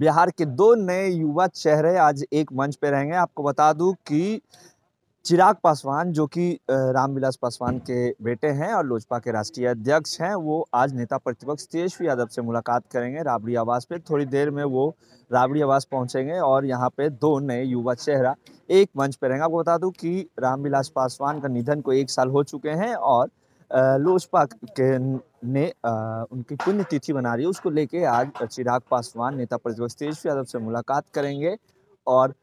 बिहार के दो नए युवा चेहरे आज एक मंच पर रहेंगे आपको बता दूं कि चिराग पासवान जो कि रामविलास पासवान के बेटे हैं और लोजपा के राष्ट्रीय अध्यक्ष हैं वो आज नेता प्रतिपक्ष तेजस्वी यादव से मुलाकात करेंगे राबड़ी आवास पे थोड़ी देर में वो राबड़ी आवास पहुंचेंगे और यहाँ पे दो नए युवा चेहरा एक मंच पर रहेंगे आपको बता दूं कि रामविलास पासवान का निधन को एक साल हो चुके हैं और लोजपा के ने उनकी पुण्यतिथि बना रही है उसको लेके आज चिराग पासवान नेता प्रतिपक्ष तेजस्वी यादव से मुलाकात करेंगे और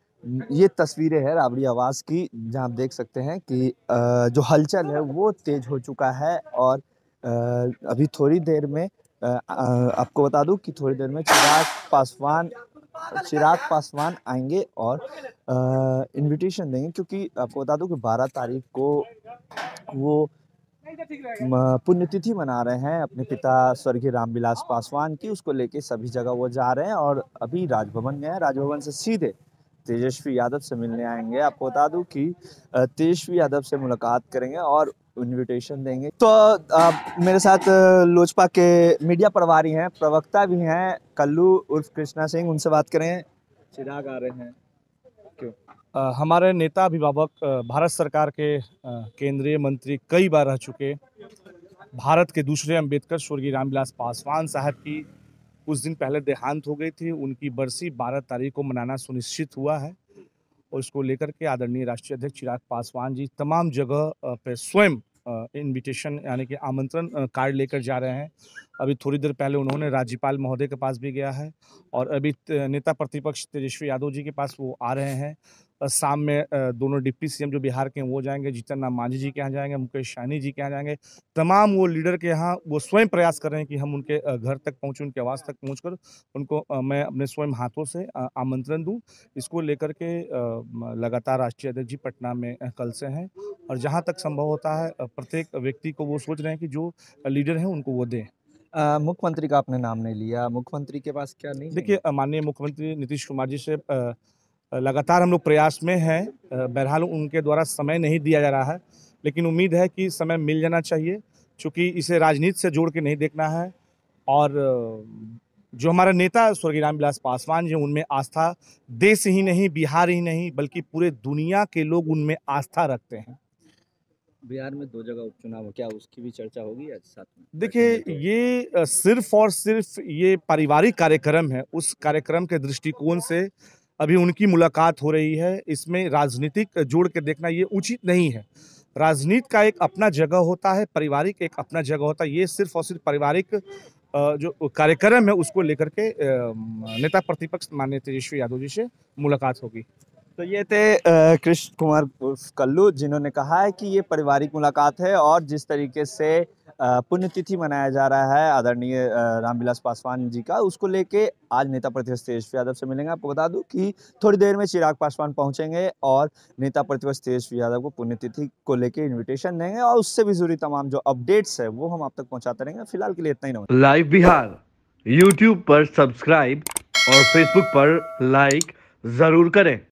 ये तस्वीरें हैं राबड़ी आवास की जहाँ आप देख सकते हैं कि जो हलचल है वो तेज हो चुका है और अभी थोड़ी देर में आपको बता दूं कि थोड़ी देर में चिराग पासवान चिराग पासवान आएंगे और इनविटेशन देंगे क्योंकि आपको बता दूं कि 12 तारीख को वो पुण्यतिथि मना रहे हैं अपने पिता स्वर्गीय रामविलास पासवान की उसको लेके सभी जगह वो जा रहे हैं और अभी राजभवन गए हैं राजभवन से सीधे तेजस्वी यादव से मिलने आएंगे आपको बता दूं कि तेजस्वी यादव से मुलाकात करेंगे और इनविटेशन देंगे तो आ, मेरे साथ लोजपा के मीडिया प्रभारी हैं प्रवक्ता भी हैं कल्लू उर्फ कृष्णा सिंह उनसे बात करें चिराग आ रहे हैं क्यों हमारे नेता अभिभावक भारत सरकार के केंद्रीय मंत्री कई बार रह चुके भारत के दूसरे अंबेडकर स्वर्गीय रामविलास पासवान साहब की कुछ दिन पहले देहांत हो गई थी उनकी बरसी 12 तारीख को मनाना सुनिश्चित हुआ है और इसको लेकर के आदरणीय राष्ट्रीय अध्यक्ष चिराग पासवान जी तमाम जगह पे स्वयं इनविटेशन यानी कि आमंत्रण कार्ड लेकर जा रहे हैं अभी थोड़ी देर पहले उन्होंने राज्यपाल महोदय के पास भी गया है और अभी नेता प्रतिपक्ष तेजस्वी यादव जी के पास वो आ रहे हैं शाम में दोनों डिप्टी सीएम जो बिहार के हैं वो जाएंगे जीतन राम मांझी जी के यहाँ जाएंगे मुकेश सहनी जी के यहाँ जाएंगे तमाम वो लीडर के यहाँ वो स्वयं प्रयास कर रहे हैं कि हम उनके घर तक पहुँचें उनके आवास तक पहुँच उनको मैं अपने स्वयं हाथों से आमंत्रण दूँ इसको लेकर के लगातार राष्ट्रीय अध्यक्ष जी पटना में कल से हैं और जहाँ तक संभव होता है प्रत्येक व्यक्ति को वो सोच रहे हैं कि जो लीडर हैं उनको वो दें मुख्यमंत्री का आपने नाम नहीं लिया मुख्यमंत्री के पास क्या नहीं देखिए माननीय मुख्यमंत्री नीतीश कुमार जी से आ, लगातार हम लोग प्रयास में हैं बहरहाल उनके द्वारा समय नहीं दिया जा रहा है लेकिन उम्मीद है कि समय मिल जाना चाहिए चूँकि इसे राजनीति से जोड़ के नहीं देखना है और जो हमारा नेता स्वर्गीय रामविलास पासवान जी उनमें आस्था देश ही नहीं बिहार ही नहीं बल्कि पूरे दुनिया के लोग उनमें आस्था रखते हैं बिहार में दो जगह उपचुनाव हो क्या उसकी भी चर्चा होगी आज साथ में देखिए तो। ये सिर्फ और सिर्फ ये पारिवारिक कार्यक्रम है उस कार्यक्रम के दृष्टिकोण से अभी उनकी मुलाकात हो रही है इसमें राजनीतिक जोड़ के देखना ये उचित नहीं है राजनीति का एक अपना जगह होता है पारिवारिक एक अपना जगह होता है ये सिर्फ और सिर्फ पारिवारिक जो कार्यक्रम है उसको लेकर के नेता प्रतिपक्ष माननीय तेजस्वी यादव जी से मुलाकात होगी तो ये थे कृष्ण कुमार कल्लू जिन्होंने कहा है कि ये पारिवारिक मुलाकात है और जिस तरीके से पुण्यतिथि मनाया जा रहा है आदरणीय रामविलास पासवान जी का उसको लेके आज नेता प्रतिपक्ष तेजस्वी यादव से मिलेंगे आपको बता दूं कि थोड़ी देर में चिराग पासवान पहुंचेंगे और नेता प्रतिपक्ष तेजस्वी यादव को पुण्यतिथि को लेके इन्विटेशन देंगे और उससे भी जुड़ी तमाम जो अपडेट्स है वो हम आप तक पहुँचाते रहेंगे फिलहाल के लिए इतना ही नमस्कार लाइव बिहार यूट्यूब पर सब्सक्राइब और फेसबुक पर लाइक जरूर करें